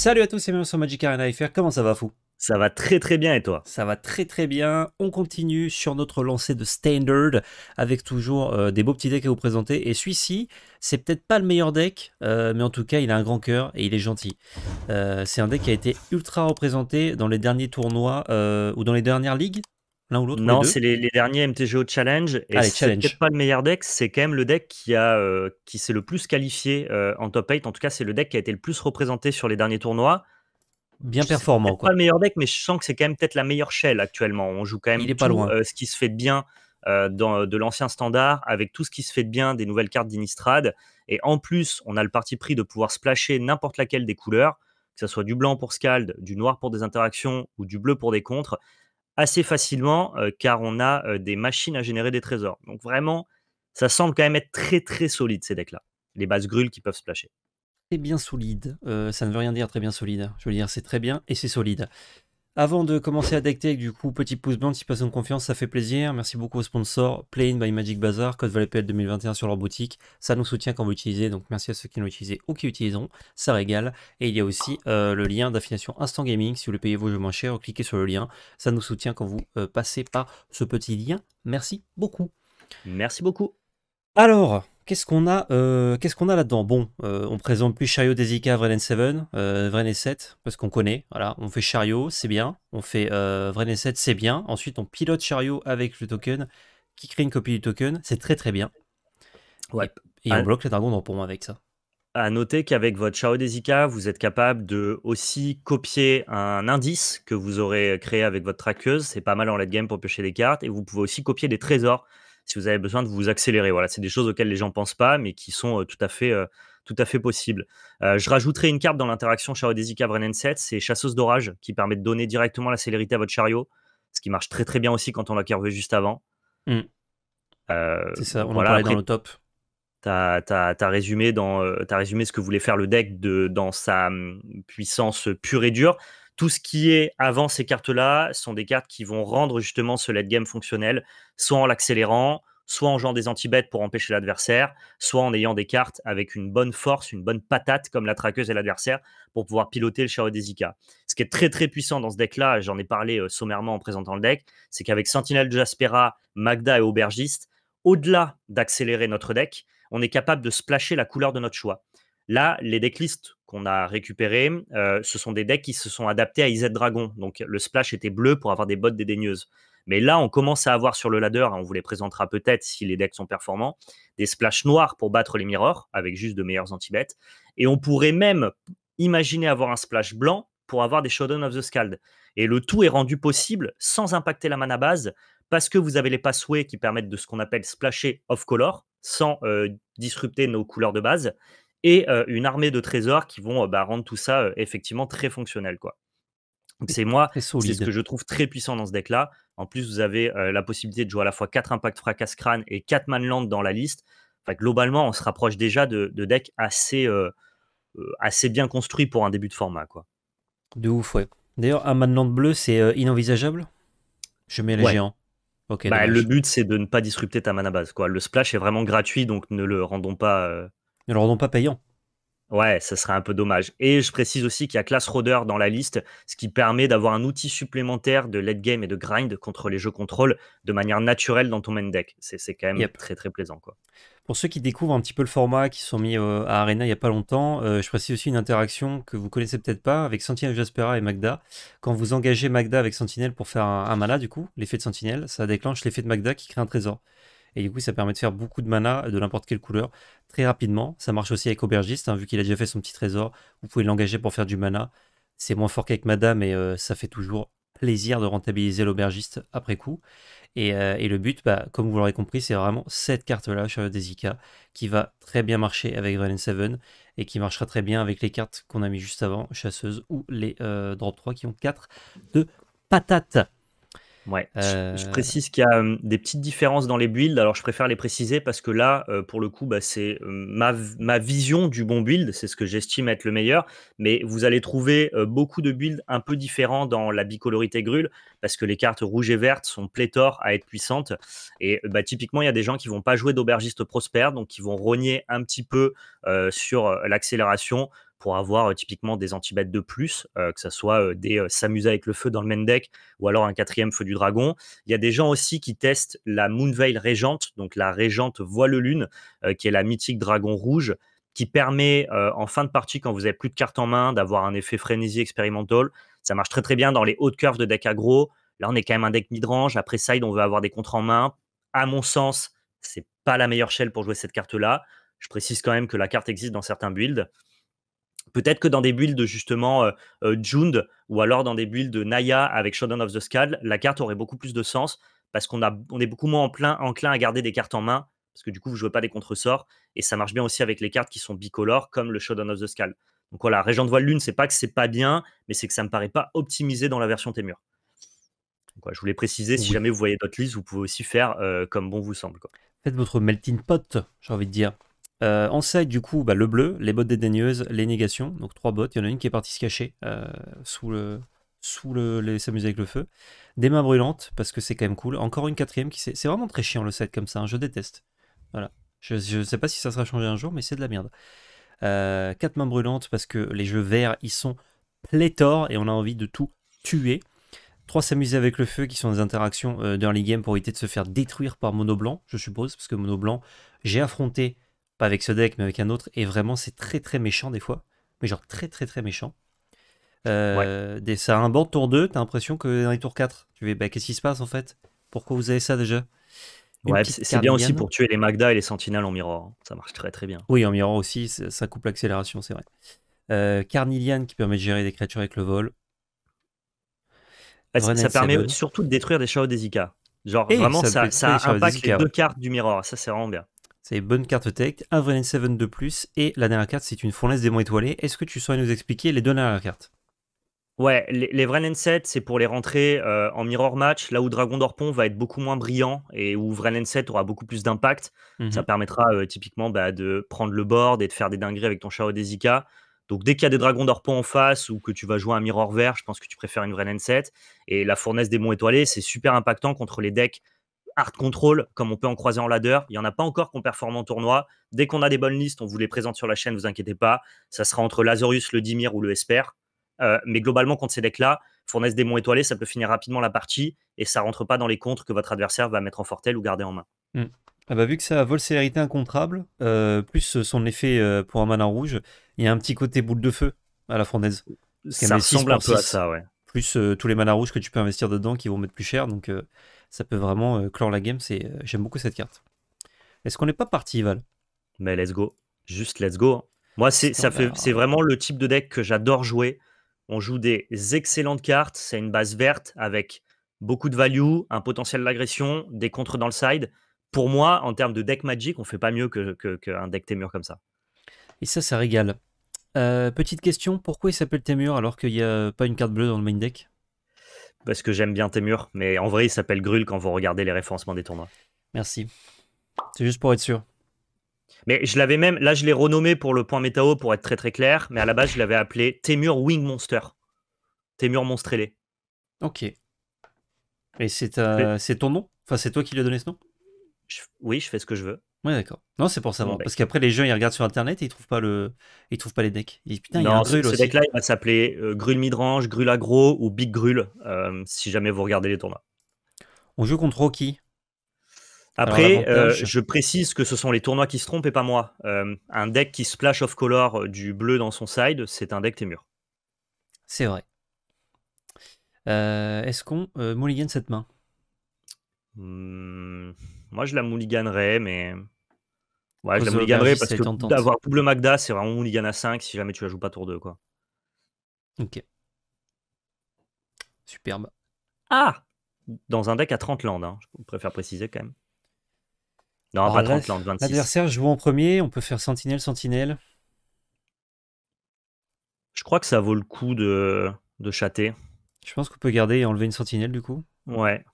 Salut à tous c'est bienvenue sur Magic Arena FR, comment ça va fou ça va très très bien et toi Ça va très très bien. On continue sur notre lancée de standard avec toujours euh, des beaux petits decks à vous présenter. Et celui-ci, c'est peut-être pas le meilleur deck, euh, mais en tout cas, il a un grand cœur et il est gentil. Euh, c'est un deck qui a été ultra représenté dans les derniers tournois ou dans les dernières ligues l'un ou l'autre Non, c'est les, derniers MTGO Challenge. Et ah, c'est pas le meilleur deck, c'est quand même le deck qui, a, euh, qui s'est le plus qualifié euh, en top 8. En tout cas, c'est le deck qui a été le plus représenté sur les derniers tournois. Bien je performant. Quoi. pas le meilleur deck, mais je sens que c'est quand même peut-être la meilleure shell actuellement. On joue quand même euh, ce qui se fait de bien dans, de l'ancien standard, avec tout ce qui se fait de bien des nouvelles cartes d'Inistrad. Et en plus, on a le parti pris de pouvoir splasher n'importe laquelle des couleurs que ce soit du blanc pour Scald, du noir pour des interactions ou du bleu pour des contres assez facilement euh, car on a euh, des machines à générer des trésors. Donc vraiment, ça semble quand même être très très solide ces decks-là. Les bases grules qui peuvent se placher Très bien solide. Euh, ça ne veut rien dire très bien solide. Je veux dire, c'est très bien et c'est solide. Avant de commencer à DeckTech, du coup, petit pouce blanc, petite de confiance, ça fait plaisir. Merci beaucoup aux sponsors Plain by Magic Bazaar, code valpl 2021 sur leur boutique. Ça nous soutient quand vous l'utilisez, donc merci à ceux qui l'ont utilisé ou qui l'utiliseront. Ça régale. Et il y a aussi euh, le lien d'affiliation Instant Gaming. Si vous le payez vos jeux moins chers, cliquez sur le lien. Ça nous soutient quand vous euh, passez par ce petit lien. Merci beaucoup. Merci beaucoup. Alors, Qu'est-ce qu'on a, euh, qu'on a là-dedans Bon, euh, on présente plus Chariot, Desika, Vrenen 7, euh, Vrenen 7, parce qu'on connaît. Voilà, on fait Chariot, c'est bien. On fait euh, Vrenen 7, c'est bien. Ensuite, on pilote Chariot avec le token, qui crée une copie du token. C'est très très bien. Ouais. Et, on ah. bloque les dragons dans avec ça. À noter qu'avec votre Chariot Desika, vous êtes capable de aussi copier un indice que vous aurez créé avec votre traqueuse. C'est pas mal en late game pour piocher des cartes. Et vous pouvez aussi copier des trésors si vous avez besoin de vous accélérer. Voilà, c'est des choses auxquelles les gens pensent pas, mais qui sont euh, tout à fait euh, tout à fait possible. Euh, je rajouterai une carte dans l'interaction chariot Brennan 7, c'est Chasseuse d'orage qui permet de donner directement la célérité à votre chariot, ce qui marche très très bien aussi quand on l'a curvé juste avant. Mm. c'est ça, on en parlait dans le top. Tu as, résumé dans résumé ce que voulait faire le deck de, dans sa hum, puissance pure et dure tout ce qui est avant ces cartes-là sont des cartes qui vont rendre justement ce late game fonctionnel, soit en l'accélérant, soit en jouant des anti-bêtes pour empêcher l'adversaire, soit en ayant des cartes avec une bonne force, une bonne patate comme la traqueuse et l'adversaire pour pouvoir piloter le chariot des Ce qui est très très puissant dans ce deck-là, j'en ai parlé euh, sommairement en présentant le deck, c'est qu'avec Sentinelle Jaspera, Magda et Aubergiste, au-delà d'accélérer notre deck, on est capable de splasher la couleur de notre choix. Là, les decklists qu'on a récupéré, euh, ce sont des decks qui se sont adaptés à IZ Dragon. Donc le splash était bleu pour avoir des bottes dédaigneuses. Mais là, on commence à avoir sur le ladder, hein, on vous les présentera peut-être si les decks sont performants, des splash noirs pour battre les mirrors, avec juste de meilleurs anti-bêtes. Et on pourrait même imaginer avoir un splash blanc pour avoir des Shodown of the Scald. Et le tout est rendu possible sans impacter la mana base, parce que vous avez les passways qui permettent de ce qu'on appelle splasher off-color, sans euh, disrupter nos couleurs de base, et une armée de trésors qui vont bah, rendre tout ça effectivement très fonctionnel. quoi. C'est moi, c'est ce que je trouve très puissant dans ce deck-là. En plus, vous avez la possibilité de jouer à la fois 4 impacts fracas crâne et 4 manland dans la liste. Enfin, globalement, on se rapproche déjà de, decks assez, assez bien construits pour un début de format. Quoi. De ouf, ouais. D'ailleurs, un manland bleu, c'est inenvisageable Je mets les géants. Bah, le but, c'est de ne pas disrupter ta mana base. Quoi. Le splash est vraiment gratuit, donc ne le rendons pas ne le rendons pas payant. Ouais, ça serait un peu dommage. Et je précise aussi qu'il y a Class Roader dans la liste, ce qui permet d'avoir un outil supplémentaire de late game et de grind contre les jeux contrôle de manière naturelle dans ton main deck. C'est quand même très très plaisant. quoi. Pour ceux qui découvrent un petit peu le format, qui sont mis euh, à Arena il n'y a pas longtemps, euh, je précise aussi une interaction que vous connaissez peut-être pas avec Sentinel Jaspera et Magda. Quand vous engagez Magda avec Sentinel pour faire un, un du coup, l'effet de Sentinel, ça déclenche l'effet de Magda qui crée un trésor. Et du coup, ça permet de faire beaucoup de mana de n'importe quelle couleur très rapidement. Ça marche aussi avec Aubergiste, hein, vu qu'il a déjà fait son petit trésor. Vous pouvez l'engager pour faire du mana. C'est moins fort qu'avec Madame, et euh, ça fait toujours plaisir de rentabiliser l'aubergiste après coup. Et, euh, le but, bah, comme vous l'aurez compris, c'est vraiment cette carte-là, Chariot Desica, qui va très bien marcher avec Valen Seven et qui marchera très bien avec les cartes qu'on a mis juste avant, Chasseuse ou les euh, Drop 3 qui ont 4 de patates. Ouais. Je, euh, précise qu'il y a des petites différences dans les builds. Alors, je préfère les préciser parce que là, euh, pour le coup, bah, c'est ma, vision du bon build. C'est ce que j'estime être le meilleur. Mais vous allez trouver euh, beaucoup de builds un peu différents dans la bicolorité grule parce que les cartes rouges et vertes sont pléthores à être puissantes. Et bah, typiquement, il y a des gens qui vont pas jouer d'aubergiste prospère, donc qui vont rogner un petit peu sur l'accélération pour avoir euh, typiquement des antibêtes de plus, euh, que ce soit euh, des s'amuser avec le feu dans le main deck ou alors un quatrième feu du dragon. Il y a des gens aussi qui testent la Moonveil Régente, donc la Régente Voile Lune, qui est la mythique dragon rouge qui permet en fin de partie, quand vous avez plus de cartes en main, d'avoir un effet frénésie expérimental. Ça marche très très bien dans les hautes curves de deck aggro. Là, on est quand même un deck midrange. Après side, on veut avoir des contres en main. À mon sens, c'est pas la meilleure shell pour jouer cette carte-là. Je précise quand même que la carte existe dans certains builds. Peut-être que dans des builds justement euh, euh, Jund ou alors dans des builds de Naya avec Shodan of the Skull, la carte aurait beaucoup plus de sens parce qu'on on est beaucoup moins en plein, enclin à garder des cartes en main parce que du coup vous jouez pas des contresorts et ça marche bien aussi avec les cartes qui sont bicolores comme le Shodan of the Skull. Donc voilà, Régent de Voile Lune, c'est pas que c'est pas bien, mais c'est que ça me paraît pas optimisé dans la version Témur. je voulais préciser, si jamais vous voyez d'autres listes, vous pouvez aussi faire euh, comme bon vous semble. Faites votre melting pot, j'ai envie de dire. Euh, en side, du coup, bah, le bleu, les bottes dédaigneuses, les négations, donc trois bottes. Il y en a une qui est partie se cacher euh, sous le sous le, les s'amuser avec le feu. Des mains brûlantes, parce que c'est quand même cool. Encore une quatrième qui C'est vraiment très chiant le set comme ça, hein, je déteste. Voilà. Je ne sais pas si ça sera changé un jour, mais c'est de la merde. Euh, quatre mains brûlantes, parce que les jeux verts, ils sont pléthores et on a envie de tout tuer. Trois s'amuser avec le feu qui sont des interactions euh, d'early game pour éviter de se faire détruire par mono blanc, je suppose, parce que mono blanc, j'ai affronté pas avec ce deck, mais avec un autre. Et vraiment, c'est très très méchant des fois. Mais genre très très très méchant. Euh, des, ça a un bon tour 2, t'as l'impression que dans les tours 4, tu vais bah, qu'est-ce qui se passe en fait Pourquoi vous avez ça déjà Ouais, c'est bien aussi pour tuer les Magda et les Sentinelles en miroir. Hein. Ça marche très très bien. Oui, en miroir aussi, ça, coupe l'accélération, c'est vrai. Euh, Carnilian qui permet de gérer des créatures avec le vol. ça, permet surtout de détruire des chaos des Genre vraiment, ça, ça, impacte les, deux cartes du miroir. Ça, c'est vraiment bien. C'est bonne carte tech, un vrai 7 de plus, et la dernière carte, c'est une fournaise des démon étoilés. Est-ce que tu saurais nous expliquer les deux dernières cartes Ouais, les, vrais n 7 c'est pour les rentrer euh, en mirror match, là où Dragon d'Orpon va être beaucoup moins brillant et où n 7 aura beaucoup plus d'impact. Mhm. Ça permettra euh, typiquement bah, de prendre le board et de faire des dingueries avec ton Shao des Donc dès qu'il y a des dragons d'Orpon en face ou que tu vas jouer un mirror vert, je pense que tu préfères une n 7 Et la fournaise des Monts étoilés, c'est super impactant contre les decks hard control, comme on peut en croiser en ladder. Il n'y en a pas encore qu'on performe en tournoi. Dès qu'on a des bonnes listes, on vous les présente sur la chaîne, vous inquiétez pas. Ça sera entre Lazarus, le Dimir ou le Esper. Euh, mais globalement, contre ces decks-là, Fournaise, Démon, Étoilé, ça peut finir rapidement la partie et ça rentre pas dans les contres que votre adversaire va mettre en fortel ou garder en main. Hmm. Ah bah, vu que ça vole célérité incontrable, euh, plus son effet euh, pour un mana rouge, il y a un petit côté boule de feu à la fournaise. Ça ressemble un peu à ça, ouais. Plus tous les manas rouges que tu peux investir dedans qui vont mettre plus cher. Donc ça peut vraiment euh, clore la game. C'est, euh, j'aime beaucoup cette carte. Est-ce qu'on n'est pas parti, Val Mais let's go. Juste let's go. Hein. Moi, c'est, ça fait, c'est vraiment le type de deck que j'adore jouer. On joue des excellentes cartes. C'est une base verte avec beaucoup de value, un potentiel d'agression, des contres dans le side. Pour moi, en termes de deck Magic, on fait pas mieux qu'un deck Témur comme ça. Et ça, ça régale. Euh, petite question, pourquoi il s'appelle Témur alors qu'il n'y a pas une carte bleue dans le main deck parce que j'aime bien Témur, mais en vrai, il s'appelle Grul quand vous regardez les référencements des tournois. Merci. C'est juste pour être sûr. Mais je l'avais même, là je l'ai renommé pour le point métao pour être très très clair, mais à la base je l'avais appelé Témur Wing Monster. Témur Monstrelé. Ok. Et c'est euh, ton nom Enfin c'est toi qui lui as donné ce nom Oui, je fais ce que je veux d'accord. Non, c'est pour savoir. Ben. parce qu'après, les gens, ils regardent sur Internet et ils trouvent pas, le... ils trouvent pas les decks. putain, il y a un grul ce, deck-là, il va s'appeler euh, Grul Midrange, Grul Agro ou Big Grul, euh, si jamais vous regardez les tournois. On joue contre Rocky. Après, euh, je précise que ce sont les tournois qui se trompent et pas moi. un deck qui splash off color du bleu dans son side, c'est un deck Témur. C'est vrai. Est-ce qu'on mulligan cette main hmm, Moi, je la mulliganerais, mais... Ouais, je la garderai parce que d'avoir double Magda, c'est vraiment en à 5 si jamais tu la joues pas tour 2. Quoi. Ok. Superbe. Ah Dans un deck à 30 landes, hein. je préfère préciser quand même. Non, pas 30 landes, 26. L'adversaire joue en premier, on peut faire sentinelle, sentinelle. Je crois que ça vaut le coup de, de chatter. Je pense qu'on peut garder et enlever une sentinelle du coup. Ouais.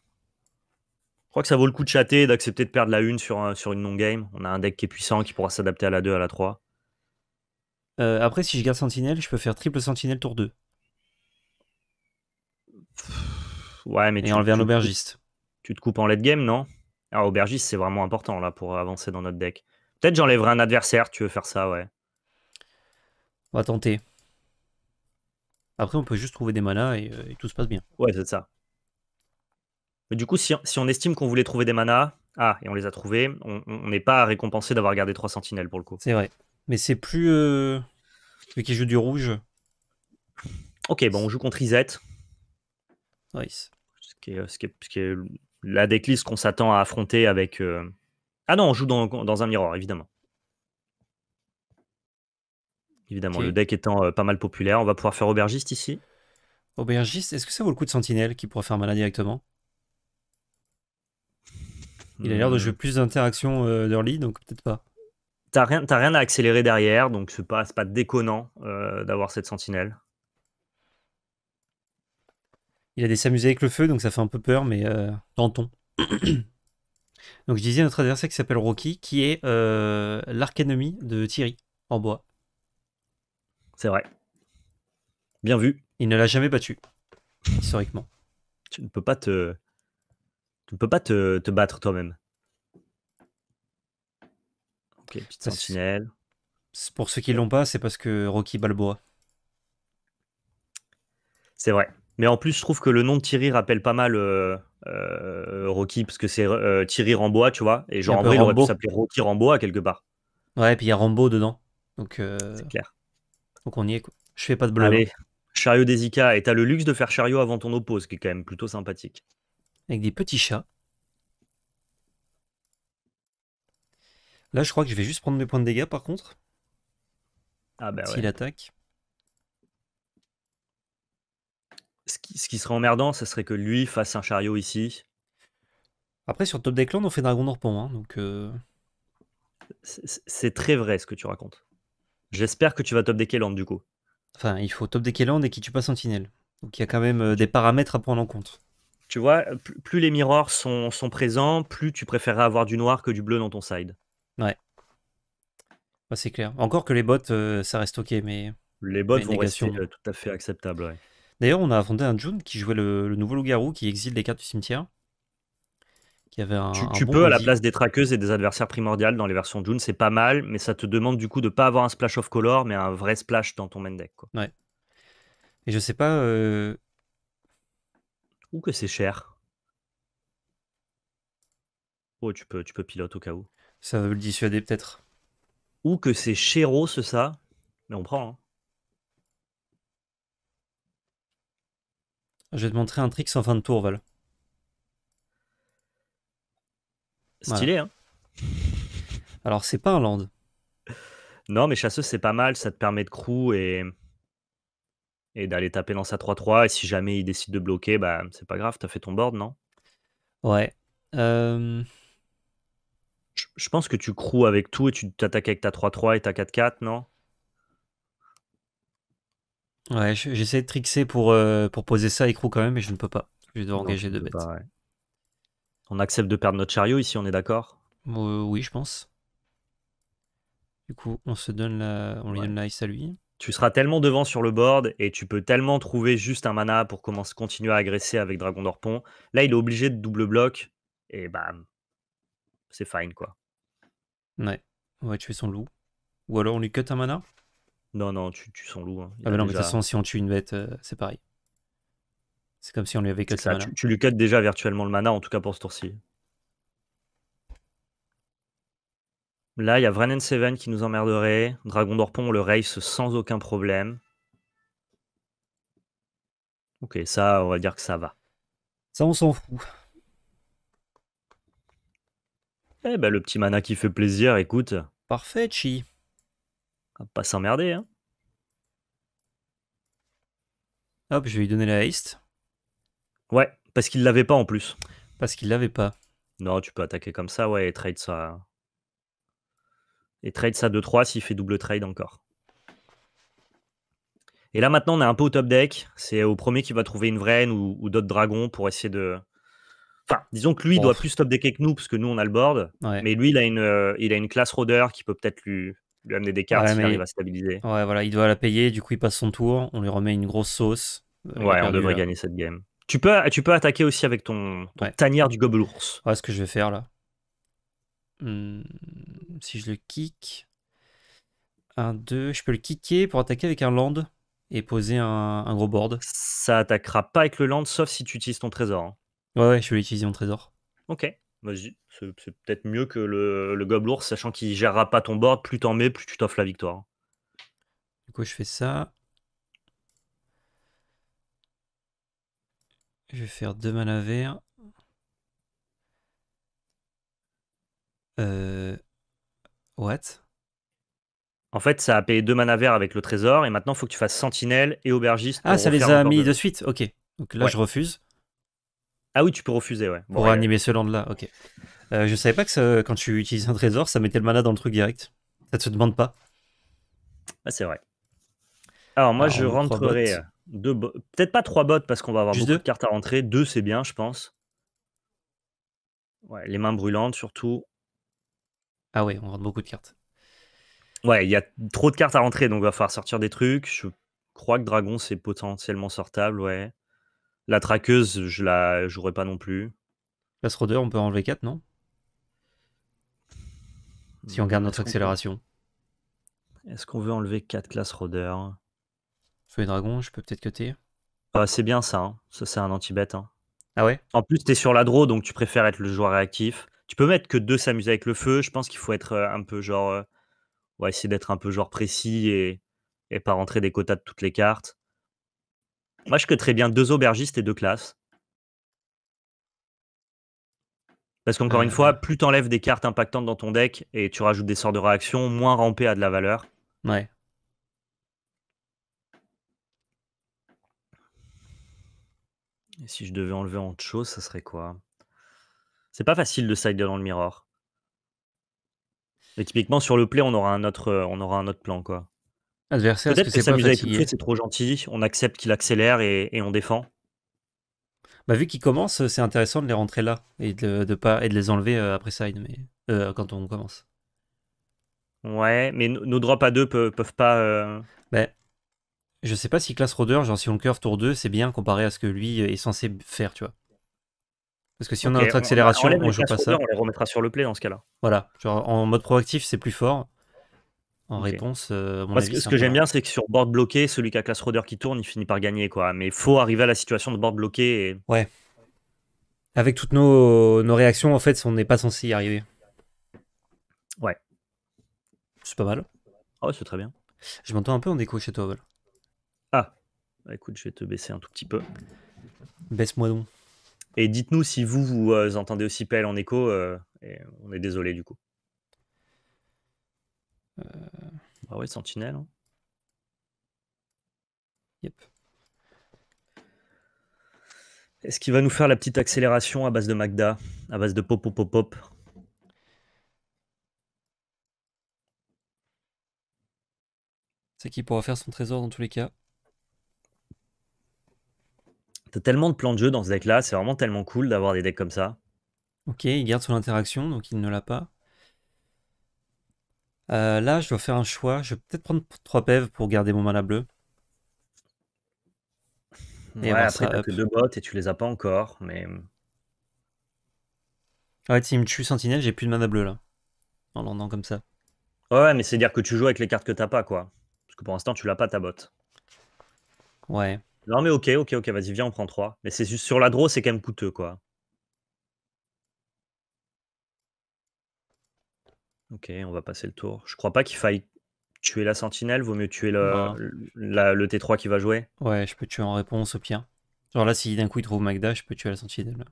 Je crois que ça vaut le coup de chatter et d'accepter de perdre la une sur, sur une non-game. On a un deck qui est puissant, qui pourra s'adapter à la 2, à la 3. Euh, après, si je garde Sentinelle, je peux faire triple Sentinelle tour 2. Ouais, mais et enlever un aubergiste. Tu te coupes en late game, non Alors, ah, aubergiste, c'est vraiment important là pour avancer dans notre deck. Peut-être j'enlèverai un adversaire, tu veux faire ça, ouais. On va tenter. Après, on peut juste trouver des manas euh, et tout se passe bien. Ouais, c'est ça. Du coup, si, on estime qu'on voulait trouver des manas, ah, et on les a trouvés, on n'est pas récompensé d'avoir gardé trois sentinelles pour le coup. C'est vrai. Mais c'est plus. Euh... qui joue du rouge. Ok, bon, on joue contre Isette. Nice. Ce qui est, la déclisse qu'on s'attend à affronter avec. Euh, ah non, on joue dans, un miroir, évidemment. Évidemment, le deck étant euh, pas mal populaire, on va pouvoir faire aubergiste ici. Aubergiste, est-ce que ça vaut le coup de sentinelle qui pourrait faire mana directement il a l'air de hmm. jouer plus d'interactions euh, d'early, donc peut-être pas. T'as rien, rien à accélérer derrière, donc c'est pas, pas déconnant euh, d'avoir cette sentinelle. Il a des s'amuser avec le feu, donc ça fait un peu peur, mais euh, donc je disais notre adversaire qui s'appelle Rocky, qui est euh, larc de Thierry en bois. C'est vrai. Bien vu. Il ne l'a jamais battu, historiquement. Tu ne peux pas te, tu ne peux pas te, battre toi-même. Ok, petite sentinelle. Pour ceux qui ne l'ont pas, c'est parce que Rocky Balboa. C'est vrai. Mais en plus, je trouve que le nom de Thierry rappelle pas mal euh, euh, Rocky, parce que c'est euh, Thierry Ramboa, tu vois. Et genre, en il aurait pu s'appeler Rocky Ramboa quelque part. Ouais, et puis il y a Rambo dedans. Donc, c'est clair. Donc on y est. Je fais pas de blague. Allez, chariot des Et t'as le luxe de faire chariot avant ton oppose, ce qui est quand même plutôt sympathique avec des petits chats. Là, je crois que je vais juste prendre mes points de dégâts, par contre. Ah bah S'il attaque. Ce qui, serait emmerdant, ce serait que lui fasse un chariot ici. Après, sur Top land, on fait Dragon pour Hein, donc, euh, C'est très vrai ce que tu racontes. J'espère que tu vas Top deck-land, du coup. Enfin, il faut Top Deckland et qui tue pas Sentinelle. Donc il y a quand même euh, des paramètres à prendre en compte. Tu vois, plus les miroirs sont, présents, plus tu préférerais avoir du noir que du bleu dans ton side. Ouais. c'est clair. Encore que les bots, euh, ça reste ok, mais. Les bots vont rester euh, tout à fait acceptables, ouais. D'ailleurs, on a affronté un June qui jouait le, nouveau loup-garou qui exile des cartes du cimetière. Qui avait un, tu, peux, à la place des traqueuses et des adversaires primordiales dans les versions June, c'est pas mal, mais ça te demande du coup de pas avoir un splash of color, mais un vrai splash dans ton main deck. Quoi. Ouais. Et je sais pas. Euh, ou que c'est cher. Oh, tu peux, tu peux pilote au cas où. Ça veut le dissuader peut-être. Ou que c'est cher ce ça. Mais on prend. Hein. Je vais te montrer un trick sans fin de tour, Val. Stylé, hein Alors, c'est pas un land. Non, mais chasseuse, c'est pas mal. Ça te permet de crew et et d'aller taper dans sa 3-3. Et si jamais il décide de bloquer, bah, c'est pas grave, t'as fait ton board, non Ouais. Je, pense que tu crous avec tout et tu t'attaques avec ta 3-3 et ta 4-4, non Ouais, j'essaie de trixer pour, euh, pour poser ça et crew quand même, mais je ne peux pas. Je dois engager deux bêtes. On accepte de perdre notre chariot ici, on est d'accord Oui, je pense. Du coup, on se donne la... on lui donne la à lui tu seras tellement devant sur le board et tu peux tellement trouver juste un mana pour commencer, continuer à agresser avec Dragon d'Orpon. Là, il est obligé de double bloc et bam, c'est fine quoi. Ouais, on va tuer son loup. Ou alors on lui cut un mana Non, non, tu tues son loup. Hein. Ah, mais non, mais de toute façon, si on tue une bête, euh, c'est pareil. C'est comme si on lui avait cut ça, mana. Tu, lui cuts déjà virtuellement le mana, en tout cas pour ce tour-ci. Là, il y a Vranen Seven qui nous emmerderait. Dragon d'Orpon, le race sans aucun problème. Ok, ça, on va dire que ça va. Ça, on s'en fout. Eh ben, le petit mana qui fait plaisir, écoute. Parfait, Chi. On va pas s'emmerder, hein. Hop, je vais lui donner la haste. Ouais, parce qu'il l'avait pas en plus. Parce qu'il l'avait pas. Non, tu peux attaquer comme ça, ouais, et trade ça et trade ça 2-3 s'il fait double trade encore. Et là maintenant on est un peu au top deck, c'est au premier qui va trouver une vraie ou, d'autres dragons pour essayer de... Enfin, disons que lui il doit plus top decker que nous parce que nous on a le board, mais lui il a une, euh, il a une classe Rôdeur qui peut peut-être lui, lui amener des cartes ouais, il stabiliser. Ouais voilà, il doit la payer, du coup il passe son tour, on lui remet une grosse sauce. Euh, ouais, on devrait gagner cette game. Tu peux, tu peux attaquer aussi avec ton, tanière du gobelours. Ouais, ce que je vais faire là. Hmm, si je le kick. 1, 2. Je peux le kicker pour attaquer avec un land et poser un, gros board. Ça attaquera pas avec le land sauf si tu utilises ton trésor. Hein. Ouais, je vais utiliser mon trésor. Ok, vas-y. C'est peut-être mieux que le, le sachant qu'il gérera pas ton board. Plus t'en mets, plus tu t'offres la victoire. Hein. Du coup, je fais ça. Je vais faire deux manavers. Euh... What En fait, ça a payé deux mana verts avec le trésor, et maintenant, il faut que tu fasses sentinelle et aubergiste. Ah, ça les a mis de... suite Ok. Donc là, je refuse. Ah oui, tu peux refuser, ouais. Pour animer ce land-là, ok. Euh, je savais pas que quand tu utilises un trésor, ça mettait le mana dans le truc direct. Ça te demande pas. Ah, c'est vrai. Alors, moi, je rentrerai deux peut-être pas trois bottes parce qu'on va avoir beaucoup deux. de cartes à rentrer. Deux, c'est bien, je pense. Ouais, les mains brûlantes, surtout. Ah ouais, on rentre beaucoup de cartes. Ouais, il y a trop de cartes à rentrer, donc il va falloir sortir des trucs. Je crois que Dragon, c'est potentiellement sortable, ouais. La traqueuse, je la jouerai pas non plus. Classe Rodeur, on peut enlever 4, non Si on garde notre accélération. Est-ce qu'on veut enlever 4 classes Rodeur Feuille Dragon, je peux peut-être coter. Ah C'est bien ça, hein. ça c'est un anti-bet. Hein. Ah ouais En plus, t'es sur la draw, donc tu préfères être le joueur réactif tu peux mettre que deux s'amuser avec le feu. Je pense qu'il faut être un peu genre. on va essayer d'être un peu genre précis et, pas rentrer des quotas de toutes les cartes. Moi, je que très bien deux aubergistes et deux classes. Parce qu'encore une fois, ah. plus t'enlèves des cartes impactantes dans ton deck et tu rajoutes des sorts de réaction, moins rampé a de la valeur. Ouais. Et si je devais enlever autre chose, ça serait quoi c'est pas facile de side dans le mirror. Mais typiquement sur le play, on aura un autre, euh, on aura un autre plan quoi. Adversaire, peut-être que, c'est trop gentil. On accepte qu'il accélère et, on défend. Bah vu qu'il commence, euh, c'est intéressant de les rentrer là et de, euh, pas et de les enlever après side, mais quand on commence. Ouais, mais nos drops à deux peuvent, peuvent pas. Euh... Bah, je sais pas si classe Roder, genre si on curve tour 2, c'est bien comparé à ce que lui est censé faire, tu vois. Parce que si on a notre accélération, on, joue pas ça. On les remettra sur le play dans ce cas-là. Voilà. en mode proactif, c'est plus fort. En réponse, Parce euh, que ce que j'aime bien, c'est que sur board bloqué, celui qui a classe roder qui tourne, il finit par gagner. quoi. Mais il faut arriver à la situation de board bloqué. Ouais. Avec toutes nos, réactions, en fait, on n'est pas censé y arriver. Ouais. C'est pas mal. Ah ouais, c'est très bien. Je m'entends un peu en déco chez toi, Val. Ah, bah, écoute, je vais te baisser un tout petit peu. Baisse-moi donc. Et dites-nous si vous, vous euh, entendez aussi PL en écho. Euh, et on est désolé du coup. Euh. Ah ouais, Sentinelle. Hein. yep. Est-ce qu'il va nous faire la petite accélération à base de Magda, à base de pop, pop, pop, pop C'est qui pourra faire son trésor dans tous les cas. T'as tellement de plans de jeu dans ce deck-là, c'est vraiment tellement cool d'avoir des decks comme ça. Ok, il garde son interaction, donc il ne l'a pas. Euh, là, je dois faire un choix. Je vais peut-être prendre trois pèves pour garder mon mana bleu. Et ouais, après, t'as que deux bottes et tu les as pas encore, mais... Ouais, il me tue Sentinelle, j'ai plus de mana bleu, là. En l'endant comme ça. Ouais, mais c'est dire que tu joues avec les cartes que t'as pas, quoi. Parce que pour l'instant, tu l'as pas, ta botte. Ouais. Non, mais ok, ok, ok, vas-y, viens, on prend 3. Mais c'est juste sur la draw, c'est quand même coûteux, quoi. Ok, on va passer le tour. Je crois pas qu'il faille tuer la sentinelle, vaut mieux tuer le, T3 qui va jouer. Ouais, je peux tuer en réponse au pire. Genre là, si d'un coup il trouve Magda, je peux tuer la sentinelle.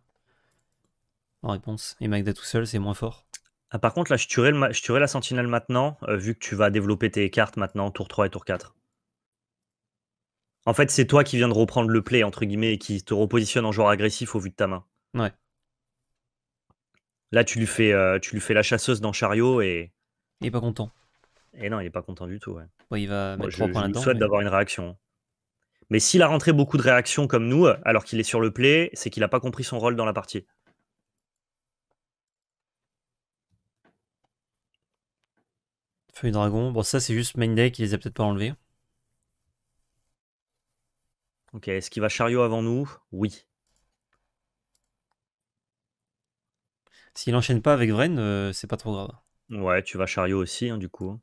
En réponse. Et Magda tout seul, c'est moins fort. Ah, par contre, là, je tuerais, le, je tuerai la sentinelle maintenant, euh, vu que tu vas développer tes cartes maintenant, tour 3 et tour 4. En fait, c'est toi qui viens de reprendre le play, entre guillemets, et qui te repositionne en joueur agressif au vu de ta main. Ouais. Là, tu lui fais, euh, tu lui fais la chasseuse dans chariot et. Il est pas content. Et non, il est pas content du tout. il va mettre souhaite d'avoir une réaction. Mais s'il a rentré beaucoup de réactions comme nous, alors qu'il est sur le play, c'est qu'il a pas compris son rôle dans la partie. Feuille dragon. Bon, ça, c'est juste main qui les a peut-être pas enlevés. Ok, est-ce qu'il va chariot avant nous Oui. S'il enchaîne pas avec Vren, euh, c'est pas trop grave. Ouais, tu vas chariot aussi, hein, du coup. Hein.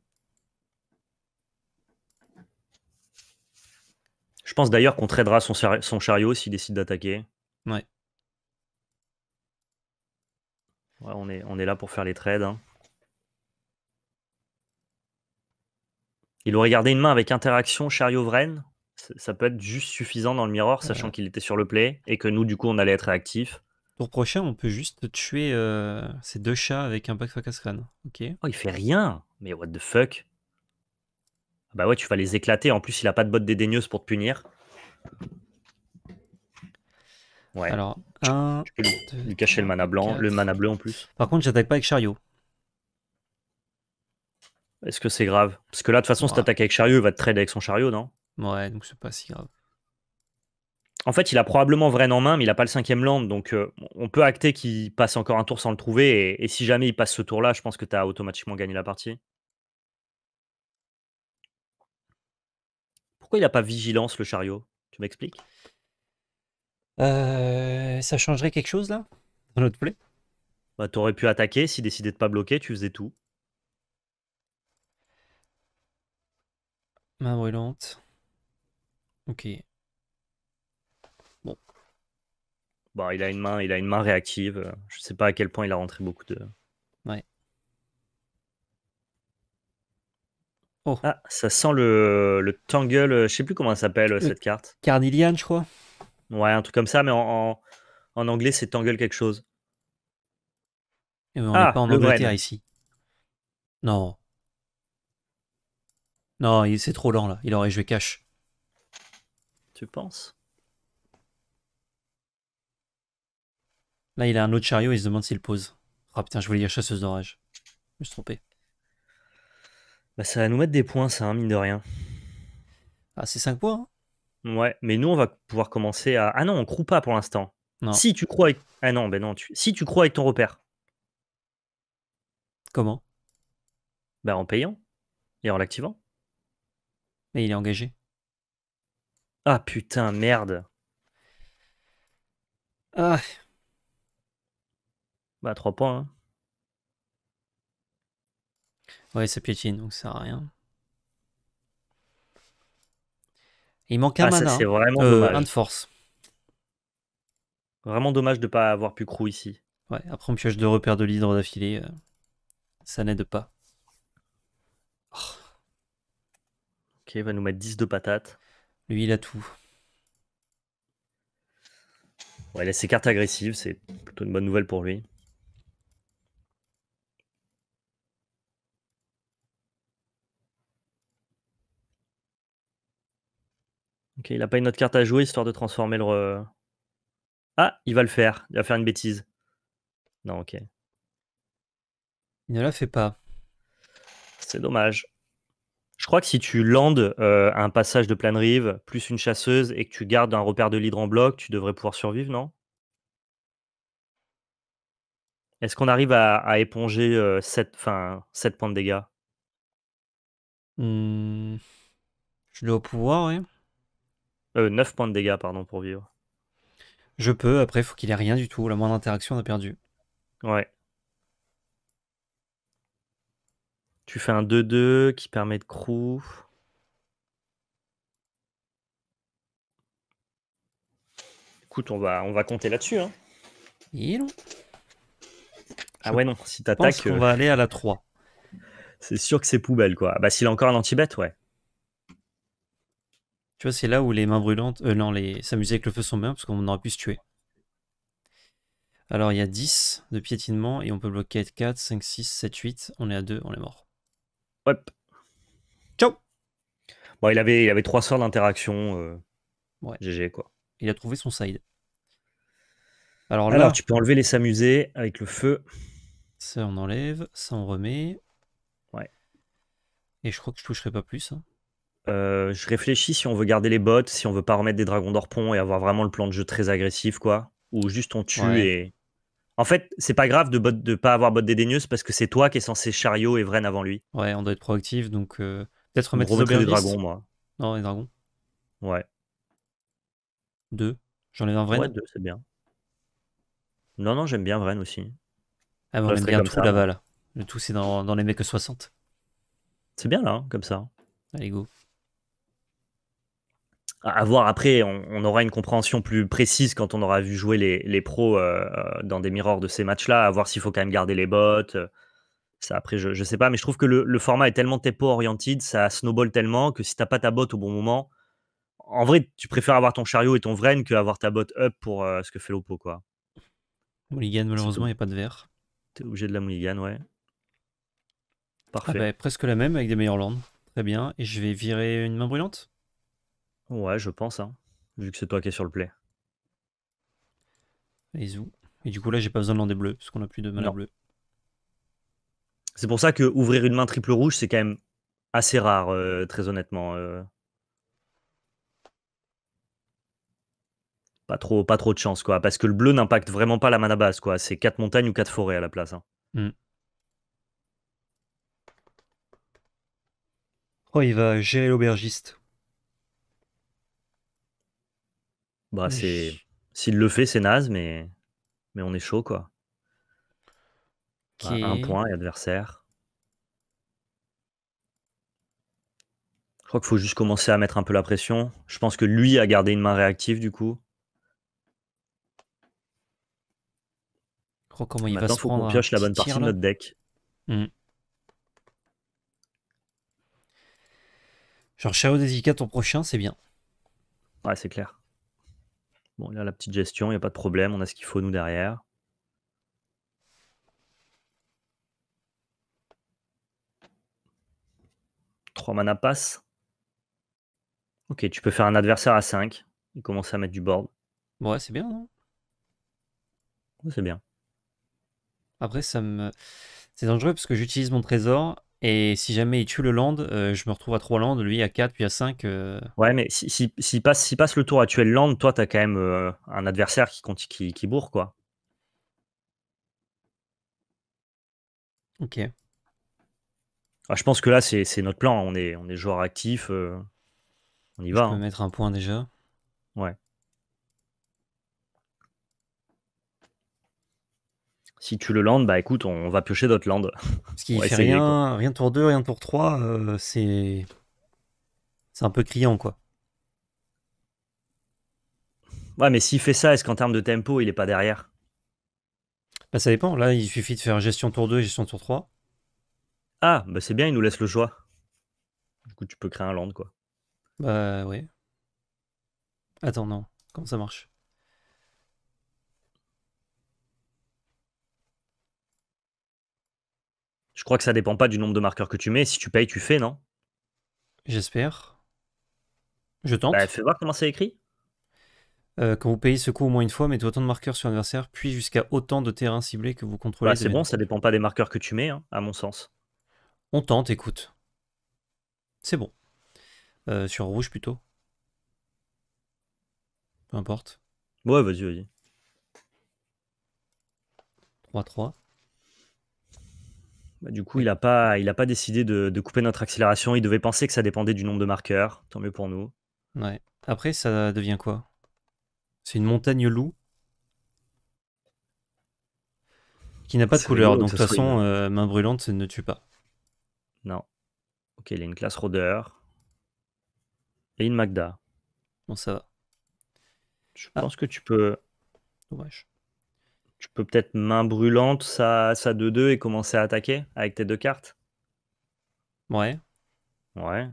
Je pense d'ailleurs qu'on tradera son, chariot s'il décide d'attaquer. Ouais. ouais on, est, là pour faire les trades. Hein. Il aurait gardé une main avec interaction chariot Vren ça peut être juste suffisant dans le miroir, sachant qu'il était sur le play et que nous, du coup, on allait être réactifs Pour prochain, on peut juste tuer euh, ces deux chats avec un pack crâne. Ok. Oh, il fait rien. Mais what the fuck ah Bah ouais, tu vas les éclater. En plus, il a pas de botte dédaigneuse pour te punir. Ouais. Alors, un. Tu peux lui, cacher le mana blanc, le mana bleu en plus. Par contre, j'attaque pas avec chariot. Est-ce que c'est grave Parce que là, de toute façon, si t'attaques avec chariot, il va te trade avec son chariot, non Ouais, donc c'est pas si grave. En fait, il a probablement Vren en main, mais il a pas le cinquième land, donc euh, on peut acter qu'il passe encore un tour sans le trouver, et, si jamais il passe ce tour-là, je pense que tu as automatiquement gagné la partie. Pourquoi il a pas vigilance le chariot Tu m'expliques euh, Ça changerait quelque chose là Dans notre play bah, T'aurais pu attaquer, si décidait de pas bloquer, tu faisais tout. Main brûlante. Ok. Bon. Bon, il a une main, il a une main réactive. Je sais pas à quel point il a rentré beaucoup de. Ouais. Ah, oh. ça sent le, le Tangle, je sais plus comment ça s'appelle cette carte. Carnilian, je crois. Ouais, un truc comme ça, mais en, anglais, c'est Tangle quelque chose. Et eh ben, on ah, pas en Angleterre ici. Non. Non, c'est trop lent là. Il aurait joué cash tu penses Là, il a un autre chariot, il se demande s'il pose. Ah putain, je voulais dire chasseuse d'orage. Je me suis trompé. Bah, ça va nous mettre des points, ça, hein, mine de rien. Ah, c'est 5 points. Hein ouais, mais nous, on va pouvoir commencer à. Ah non, on croit pas pour l'instant. Non. Si tu crois. Avec... Ah non, ben non, si tu crois avec ton repère. Comment Bah, en payant et en l'activant. Mais il est engagé. Ah putain, merde. Ah. Bah, 3 points. Hein. Ouais, ça piétine, donc ça sert à rien. Il manque un ah, mana. C'est vraiment euh, dommage. Un de force. Vraiment dommage de pas avoir pu crew ici. Ouais, après on pioche deux repères de l'hydre d'affilée. Euh, ça n'aide pas. Ok, il va nous mettre 10 de patates. Lui, il a tout. Ouais, il a ses cartes agressives, c'est plutôt une bonne nouvelle pour lui. Ok, il n'a pas une autre carte à jouer histoire de transformer le. Ah, il va le faire. Il va faire une bêtise. Non, ok. Il ne la fait pas. C'est dommage. Je crois que si tu landes euh, un passage de pleine rive, plus une chasseuse, et que tu gardes un repère de l'hydre en bloc, tu devrais pouvoir survivre, non Est-ce qu'on arrive à, éponger 7, euh, points de dégâts mmh. Je dois pouvoir, oui. 9 euh, points de dégâts, pardon, pour vivre. Je peux, après, il faut qu'il ait rien du tout. La moindre interaction, on a perdu. Ouais. Tu fais un 2-2 qui permet de crew. Écoute, on va, on va compter là-dessus. Hein. Ah ouais, non, si t'attaques. On euh, va aller à la 3. C'est sûr que c'est poubelle, quoi. Bah, s'il a encore un anti-bête, ouais. Tu vois, c'est là où les mains brûlantes. Euh, non, les s'amuser avec le feu sont bien, hein, parce qu'on aurait pu se tuer. Alors, il y a 10 de piétinement, et on peut bloquer 4, 5, 6, 7, 8. On est à 2, on est mort. Ciao. Bon, il avait, il avait trois d'interaction. d'interaction euh, Ouais. GG, quoi. Il a trouvé son side. Alors là, tu peux enlever les s'amuser avec le feu. Ça, on enlève. Ça, on remet. Ouais. Et je crois que je toucherai pas plus. Hein. Euh, je réfléchis si on veut garder les bottes si on veut pas remettre des dragons d'orpon et avoir vraiment le plan de jeu très agressif, quoi. Ou juste on tue et en fait, c'est pas grave de ne pas avoir botte dédaigneuse parce que c'est toi qui es censé chariot et Vren avant lui. Ouais, on doit être proactif, donc euh, peut-être mettre les des moi. Non, les dragons. Ouais. Deux. ai un Vren. Ouais, deux, c'est bien. Non, non, j'aime bien Vren aussi. Ah, bon, bah, on bien tout là-bas, Le tout, c'est dans, dans, les mecs 60. C'est bien, là, hein, comme ça. Allez, go à voir après, on, aura une compréhension plus précise quand on aura vu jouer les, pros euh, euh, dans des mirrors de ces matchs-là, à voir s'il faut quand même garder les bottes. Ça, après, je, ne sais pas, mais je trouve que le, format est tellement tempo-oriented, ça snowball tellement que si t'as pas ta botte au bon moment, en vrai, tu préfères avoir ton chariot et ton vrain que avoir ta botte up pour euh, ce que fait l'Oppo, quoi. Mulligan, malheureusement, il n'y a pas de verre. T'es obligé de la Mulligan, ouais. Ah Parfait. Bah, presque la même avec des meilleurs landes. Très bien. Et je vais virer une main brûlante Ouais, je pense, hein, vu que c'est toi qui es sur le play. Et Et du coup, là, j'ai pas besoin de l'en bleu, parce qu'on a plus de mana bleue. C'est pour ça que ouvrir une main triple rouge, c'est quand même assez rare, euh, très honnêtement. Euh. Pas trop, pas trop de chance, quoi. Parce que le bleu n'impacte vraiment pas la mana base, quoi. C'est 4 montagnes ou 4 forêts à la place. Hein. Hmm. Oh, il va gérer l'aubergiste. Bah, c'est. S'il le fait, c'est naze, mais... mais on est chaud, quoi. Bah, un point et adversaire. Je crois qu'il faut juste commencer à mettre un peu la pression. Je pense que lui a gardé une main réactive, du coup. crois comment il va se faut qu'on pioche la bonne partie de notre deck. Mmh. Genre, Chao Désica ton prochain, c'est bien. Ouais, c'est clair. Bon, là, la petite gestion, il n'y a pas de problème, on a ce qu'il faut, nous, derrière. Trois mana passe. Ok, tu peux faire un adversaire à 5 et commencer à mettre du board. Ouais, c'est bien, non Ouais, c'est bien. Après, ça me... C'est dangereux parce que j'utilise mon trésor et si jamais il tue le land, euh, je me retrouve à 3 lands, lui à 4, puis à 5. Euh. Ouais, mais s'il si, si, passe, passe, le tour à tuer le land, toi, t'as quand même euh, un adversaire qui, qui, qui, bourre, quoi. Ok. Ah, je pense que là, c'est notre plan. On est, on est joueur actif. on y va. On peux hein. mettre un point déjà. Ouais. Si tu le landes, bah écoute, on va piocher d'autres landes. Parce qu'il fait rien, rien tour 2, rien tour 3, euh, c'est. C'est un peu criant, quoi. Ouais, mais s'il fait ça, est-ce qu'en termes de tempo, il est pas derrière Bah ça dépend, là, il suffit de faire gestion tour 2 gestion tour 3. Ah, bah c'est bien, il nous laisse le choix. Du coup, tu peux créer un land, quoi. Bah oui. Attends, non. Comment ça marche Je crois que ça dépend pas du nombre de marqueurs que tu mets. Si tu payes, tu fais, non J'espère. Je tente. Bah, fais voir comment c'est écrit. Euh, quand vous payez ce coup au moins une fois, mettez autant de marqueurs sur l'adversaire, puis jusqu'à autant de terrains ciblés que vous contrôlez. Bah, c'est bon, ça dépend pas des marqueurs que tu mets, hein, à mon sens. On tente, écoute. C'est bon. Euh, sur rouge plutôt. Peu importe. Ouais, vas-y, vas-y. 3-3. Bah, du coup, il n'a pas, a pas décidé de, couper notre accélération. Il devait penser que ça dépendait du nombre de marqueurs. Tant mieux pour nous. Ouais. Après, ça devient quoi C'est une montagne loup qui n'a pas de couleur. Donc, de toute façon, euh, main brûlante, ça ne tue pas. Non. Ok, il a une classe rôdeur. Et une Magda. Bon, ça va. Je ah. pense que tu peux. Dommage tu peux peut-être main brûlante, ça, ça 2-2 et commencer à attaquer avec tes deux cartes. Ouais. Ouais.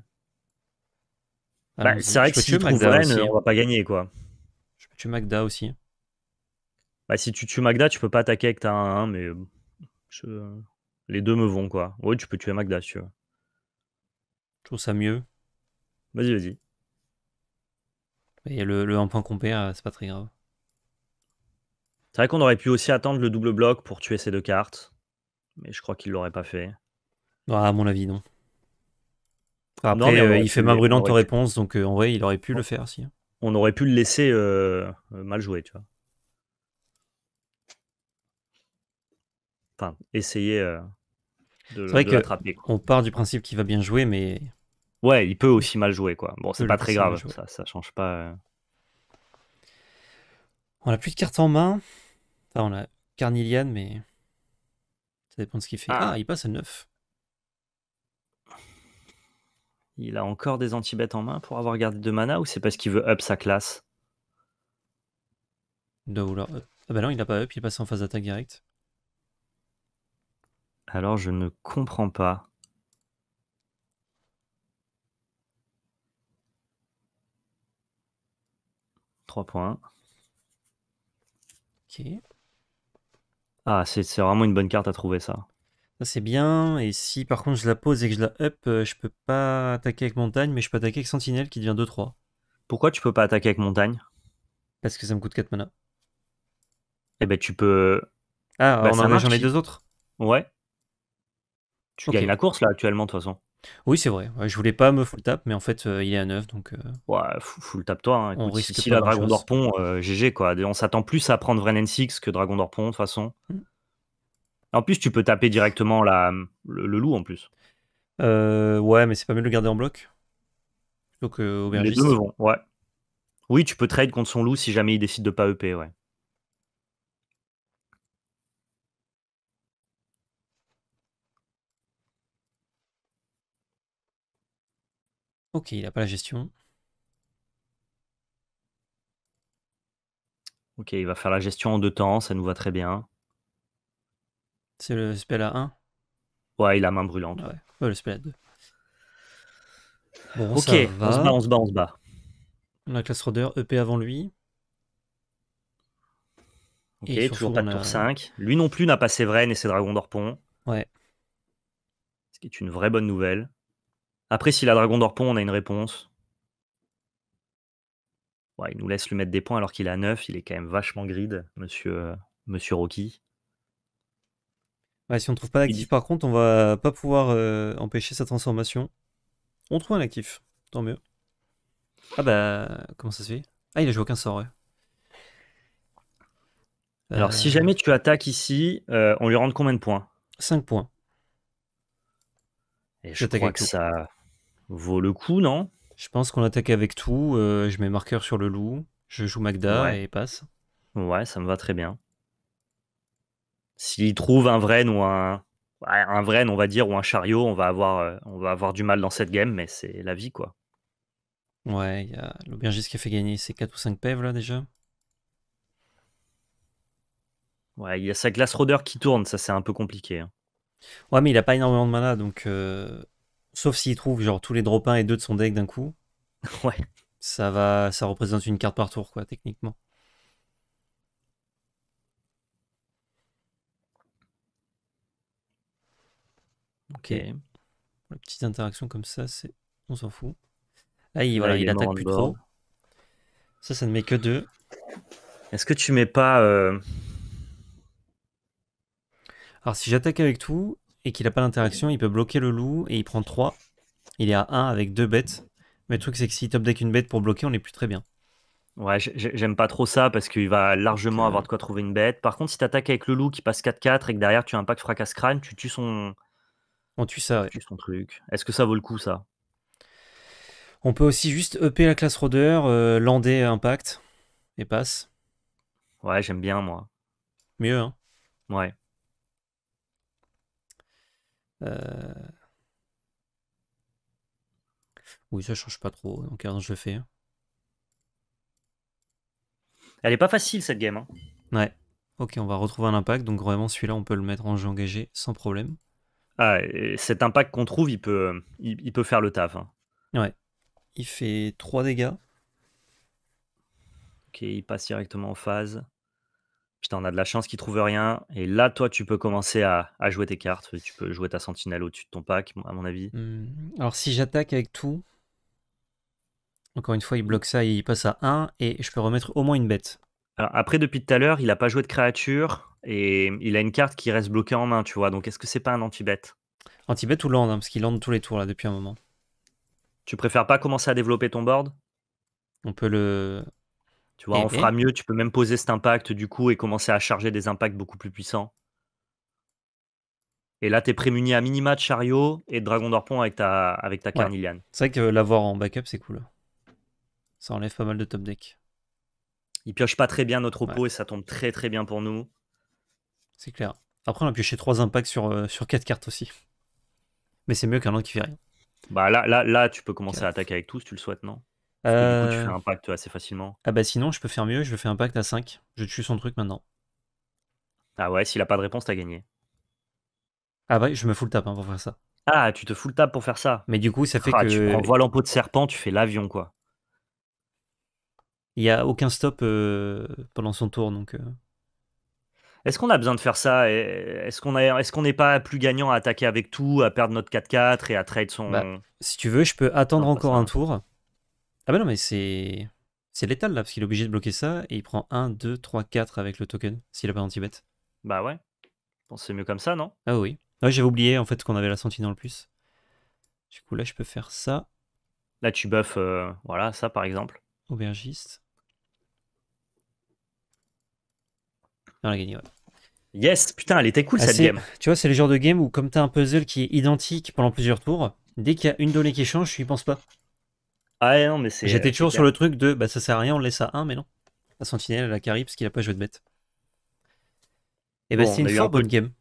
Bah, c'est vrai que si tu trouves Ren, on hein. va pas gagner quoi. Je peux tuer Magda aussi. Bah, si tu tues Magda, tu peux pas attaquer avec ta 1-1, mais les deux me vont quoi. Ouais tu peux tuer Magda si tu veux. Je trouve ça mieux. Vas-y, vas-y. y le, le 1 point qu'on euh, c'est pas très grave. C'est vrai qu'on aurait pu aussi attendre le double bloc pour tuer ces deux cartes, mais je crois qu'il l'aurait pas fait. Ah, à mon avis, non. Après, euh, il fait main brûlante aux donc euh, en vrai, il aurait pu le faire si. On aurait pu le laisser euh, mal jouer, tu vois. Enfin, essayer de, le de On part du principe qu'il va bien jouer, mais. Ouais, il peut aussi mal jouer, quoi. Bon, c'est pas très grave, ça, ça change pas. On a plus de cartes en main on a Carnelian, mais ça dépend de ce qu'il fait. Ah. ah il passe à 9. Il a encore des anti-bêtes en main pour avoir gardé 2 mana ou c'est parce qu'il veut up sa classe vouloir up Ah bah non, il n'a pas up, il passe en phase d'attaque directe. Alors je ne comprends pas. Trois points. Ok. Ah, c'est vraiment une bonne carte à trouver, ça. Ça, c'est bien. Et si par contre je la pose et que je la up, euh, je peux pas attaquer avec montagne, mais je peux attaquer avec sentinelle qui devient 2-3. Pourquoi tu peux pas attaquer avec montagne Parce que ça me coûte 4 mana. Eh ben, tu peux. Ah, bah, on en a- j'en ai deux autres. Ouais. Tu gagnes la course, là, actuellement, de toute façon. Oui, c'est vrai. je voulais pas me full tap, mais en fait, euh, il est à 9. Donc, euh, ouais, full tap toi. Hein. Écoute, on risque si, la Dragon d'Orpon, GG euh, quoi. On s'attend plus à prendre n 6 que Dragon d'Orpon, de toute façon. Mm. En plus, tu peux taper directement la, le, loup en plus. ouais, mais c'est pas mieux de le garder en bloc. Donc, Les deux vont, ouais. Oui, tu peux trade contre son loup si jamais il décide de pas EP, ouais. Ok, il n'a pas la gestion. Ok, il va faire la gestion en deux temps, ça nous va très bien. C'est le spell à 1 Ouais, il a main brûlante. Ah ouais. le spell à 2. Bon, ok, on se bat, on se bat, on se bat. La classe Roder, EP avant lui. Ok, toujours pas de tour 5. Lui non plus n'a pas Séverine et ses dragons d'Orpon. Ouais. Ce qui est une vraie bonne nouvelle. Après, si la Dragon d'Orpon, on a une réponse. il nous laisse lui mettre des points alors qu'il a 9. Il est quand même vachement grid, monsieur, euh, monsieur Rocky. si on ne trouve pas d'actif, par contre, on va pas pouvoir euh, empêcher sa transformation. On trouve un actif, tant mieux. Ah bah, comment ça se fait Ah, il a joué aucun sort, Alors, si euh. jamais tu attaques ici, on lui rend combien de points 5 points. Et je crois que ça vaut le coup, non Je pense qu'on attaque avec tout. Euh, je mets marqueur sur le loup. Je joue Magda et passe. Ouais, ça me va très bien. S'il trouve un Vren ou un. Un Vren, on va dire, ou un chariot, on va avoir, euh, on va avoir du mal dans cette game, mais c'est la vie, quoi. Ouais, il y a l'aubergiste qui a fait gagner ses 4 ou 5 pèves là déjà. Ouais, il y a sa glace rôdeur qui tourne, ça c'est un peu compliqué. Hein. Ouais, mais il a pas énormément de mana donc euh, Sauf s'il trouve genre tous les drop 1 et 2 de son deck d'un coup. Ouais. Ça va, ça représente une carte par tour, quoi, techniquement. Ok. La petite interaction comme ça, c'est. On s'en fout. Ah, Là, il, voilà, il, attaque plus trop. Ça, ça ne met que deux. Est-ce que tu mets pas. Euh, Alors, si j'attaque avec tout, et qu'il n'a pas d'interaction, il peut bloquer le loup et il prend 3. Il est à 1 avec 2 bêtes. Mais le truc, c'est que s'il top deck une bête pour bloquer, on n'est plus très bien. Ouais, j'aime pas trop ça parce qu'il va largement avoir de quoi trouver une bête. Par contre, si t'attaques avec le loup qui passe 4-4 et que derrière tu as un fracasse crâne, tu tues son. On tue ça, Tu tues son truc. Est-ce que ça vaut le coup ça On peut aussi juste EP la classe rôdeur, euh, lander impact et passe. Ouais, j'aime bien moi. Mieux, hein Ouais. Euh, oui, ça change pas trop, donc je le fais. Hein. Elle est pas facile cette game. Hein. Ouais. Ok, on va retrouver un impact, donc vraiment celui-là on peut le mettre en jeu engagé sans problème. Ah, cet impact qu'on trouve, il peut, il, peut faire le taf. Hein. Ouais. Il fait 3 dégâts. Ok, il passe directement en phase t'en on a de la chance qu'il trouve rien. Et là, toi, tu peux commencer à, jouer tes cartes. Tu peux jouer ta sentinelle au-dessus de ton pack, à mon avis. Mmh. Alors, si j'attaque avec tout, encore une fois, il bloque ça et il passe à 1. Et je peux remettre au moins une bête. Alors, après, depuis tout à l'heure, il n'a pas joué de créature. Et il a une carte qui reste bloquée en main, tu vois. Donc, est-ce que c'est pas un anti-bête Anti-bête ou land hein, Parce qu'il land tous les tours, là, depuis un moment. Tu préfères pas commencer à développer ton board on peut le, tu vois, on eh, eh. fera mieux, tu peux même poser cet impact du coup et commencer à charger des impacts beaucoup plus puissants. Et là, tu es prémuni à minima de chariot et de dragon d'orpon avec ta, avec ta ouais. C'est vrai que l'avoir en backup, c'est cool. Ça enlève pas mal de top deck. Il pioche pas très bien notre repos et ça tombe très très bien pour nous. C'est clair. Après, on a pioché 3 impacts sur, euh, sur 4 cartes aussi. Mais c'est mieux qu'un autre qui fait rien. Bah là, là, là tu peux commencer à attaquer avec tous, tu le souhaites, non du coup, tu euh, fais un pacte assez facilement. Ah bah sinon, je peux faire mieux, je fais un pacte à 5. Je tue son truc maintenant. Ah ouais, s'il a pas de réponse, t'as gagné. Ah bah, je me fous le tape hein, pour faire ça. Ah, tu te fous le tape pour faire ça. Mais du coup, ça fait ah, que. Tu envoies l'empot de serpent, tu fais l'avion, quoi. Il y a aucun stop euh, pendant son tour, donc. Euh. Est-ce qu'on a besoin de faire ça Est-ce qu'on est n'est pas plus gagnant à attaquer avec tout, à perdre notre 4-4 et à trade son. Bah, si tu veux, je peux attendre encore un tour ah bah non, mais c'est. C'est létal là, parce qu'il est obligé de bloquer ça et il prend 1, 2, 3, 4 avec le token s'il a pas anti-bet. Bah ouais. c'est mieux comme ça, non Ah oui. Ah ouais, j'avais oublié en fait qu'on avait la sentinelle en plus. Du coup, là, je peux faire ça. Là, tu buffes, euh, voilà, ça par exemple. Aubergiste. On a gagné, Yes, putain, elle était cool cette game. Tu vois, c'est le genre de game où, comme t'as un puzzle qui est identique pendant plusieurs tours, dès qu'il y a une donnée qui change, tu y penses pas. Ah non, mais c'est. J'étais euh, toujours sur le truc de bah ça sert à rien, on le laisse à 1, mais non. La sentinelle, à la carry, parce qu'il a pas joué de bête. Et eh bah ben, c'est une fort bonne game.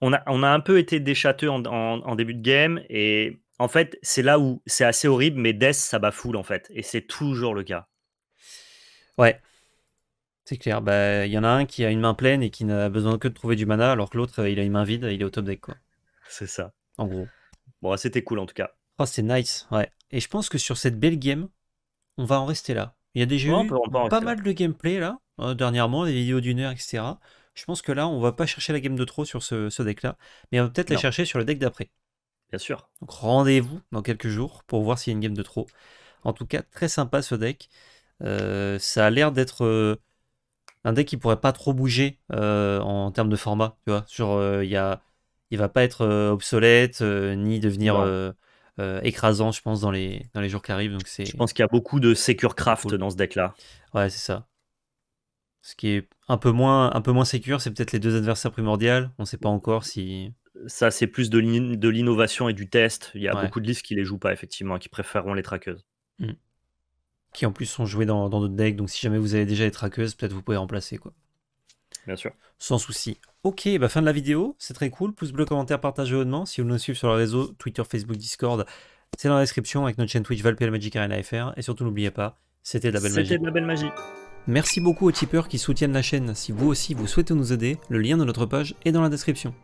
On a, on a un peu été déchâteux en, début de game, et en fait, c'est là où c'est assez horrible, mais Death, ça bafoule en fait, et c'est toujours le cas. Ouais. C'est clair, bah, il y en a un qui a une main pleine et qui n'a besoin que de trouver du mana, alors que l'autre, euh, il a une main vide, il est au top deck. quoi. C'est ça. En gros. Bon, c'était cool en tout cas. Oh, c'est nice, ouais. Et je pense que sur cette belle game, on va en rester là. Il y a déjà eu pas, mal de gameplay là, euh, dernièrement, des vidéos d'une heure, etc. Je pense que là, on va pas chercher la game de trop sur ce, deck là, mais on va peut-être la chercher sur le deck d'après. Bien sûr. Donc rendez-vous dans quelques jours pour voir s'il y a une game de trop. En tout cas, très sympa ce deck. Euh, ça a l'air d'être euh, un deck qui pourrait pas trop bouger en termes de format. Tu vois, sur il y a, il va pas être obsolète ni devenir euh, écrasant, je pense, dans les, dans les jours qui arrivent. Donc c'est... Je pense qu'il y a beaucoup de Secure Craft dans ce deck-là. Ouais, c'est ça. Ce qui est un peu moins, un peu moins secure c'est peut-être les deux adversaires primordiales. On ne sait pas encore si. Ça, c'est plus de, de l'innovation et du test. Il y a beaucoup de listes qui les jouent pas, effectivement, qui préféreront les traqueuses. Hmm. Qui en plus sont jouées dans d'autres decks. Donc si jamais vous avez déjà les traqueuses, peut-être vous pouvez remplacer. quoi. Bien sûr. Sans souci. Ok, bah fin de la vidéo, c'est très cool. Pouce bleu, commentaire, partagez hautement. Si vous nous suivez sur le réseau, Twitter, Facebook, Discord, c'est dans la description avec notre chaîne Twitch la Magic Arena FR. Et surtout, n'oubliez pas, c'était de la belle magie. C'était de la belle magie. Merci beaucoup aux tipeurs qui soutiennent la chaîne. Si vous aussi vous souhaitez nous aider, le lien de notre page est dans la description.